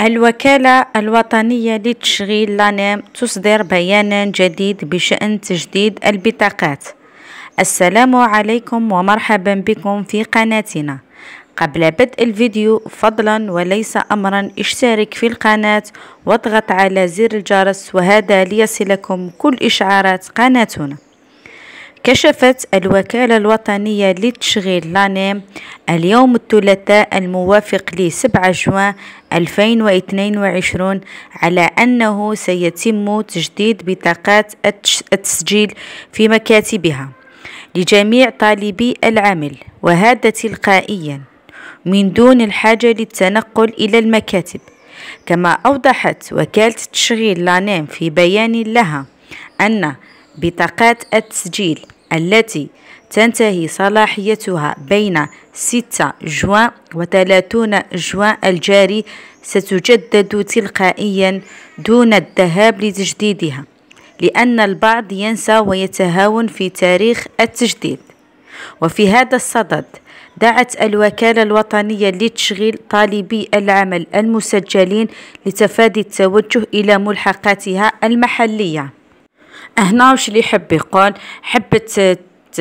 الوكالة الوطنية لتشغيل لانام تصدر بيانا جديد بشأن تجديد البطاقات السلام عليكم ومرحبا بكم في قناتنا قبل بدء الفيديو فضلا وليس أمرا اشترك في القناة واضغط على زر الجرس وهذا ليصلكم كل إشعارات قناتنا كشفت الوكالة الوطنية لتشغيل لانام اليوم الثلاثاء الموافق لسبعة جوان 2022 على أنه سيتم تجديد بطاقات التسجيل في مكاتبها لجميع طالبي العمل وهذا تلقائيا من دون الحاجة للتنقل إلى المكاتب كما أوضحت وكالة تشغيل لانيم في بيان لها أن بطاقات التسجيل التي تنتهي صلاحيتها بين 6 جوان و30 جوان الجاري ستجدد تلقائيا دون الذهاب لتجديدها لأن البعض ينسى ويتهاون في تاريخ التجديد وفي هذا الصدد دعت الوكالة الوطنية لتشغيل طالبي العمل المسجلين لتفادي التوجه إلى ملحقاتها المحلية هنا وش اللي حب يقول حبت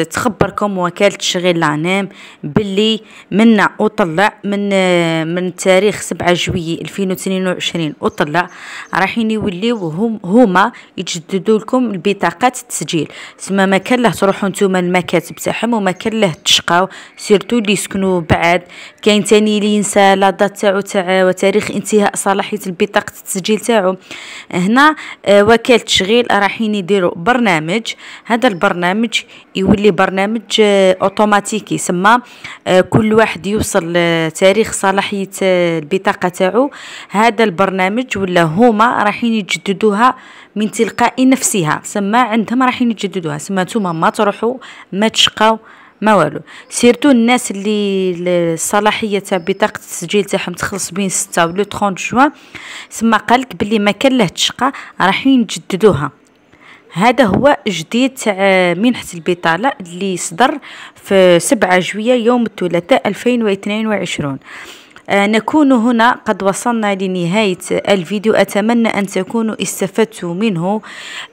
تخبركم وكالة تشغيل العنام باللي منا وطلع من من تاريخ 7 جويي 2022 وطلع رايحين يوليو هم هما يجددوا لكم البطاقات التسجيل تما ما كان له تروحوا نتوما المكاتب تاعهم وما كان له تشقاو سيرتو اللي يسكنوا بعد كاين تاني اللي ينسى لا دات تاعو تاع وتاريخ انتهاء صلاحيه البطاقه التسجيل تاعو هنا آه، وكاله تشغيل رايحين يديروا برنامج هذا البرنامج يولي لي برنامج آه، اوتوماتيكي سما آه، كل واحد يوصل آه، تاريخ صلاحيه البطاقه تاعو هذا البرنامج ولا هما رايحين يجددوها من تلقاء نفسها سما عندهم رايحين يجددوها سما نتوما ما تروحوا ما تشقاو ما والو سيرتو الناس اللي الصلاحيه تاع بطاقه التسجيل تاعهم تخلص بين 6 ولا 30 جوان سما قالك بلي ما كان له تشقى رايحين يجددوها هذا هو جديد تاع آه، منحة البطالة اللي صدر في 7 جوية يوم الثلاثاء 2022 آه نكون هنا قد وصلنا لنهاية الفيديو أتمنى أن تكونوا استفدتوا منه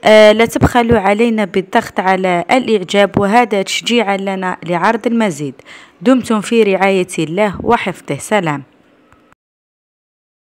آه لا تبخلوا علينا بالضغط على الإعجاب وهذا تشجيعا لنا لعرض المزيد دمتم في رعاية الله وحفظه سلام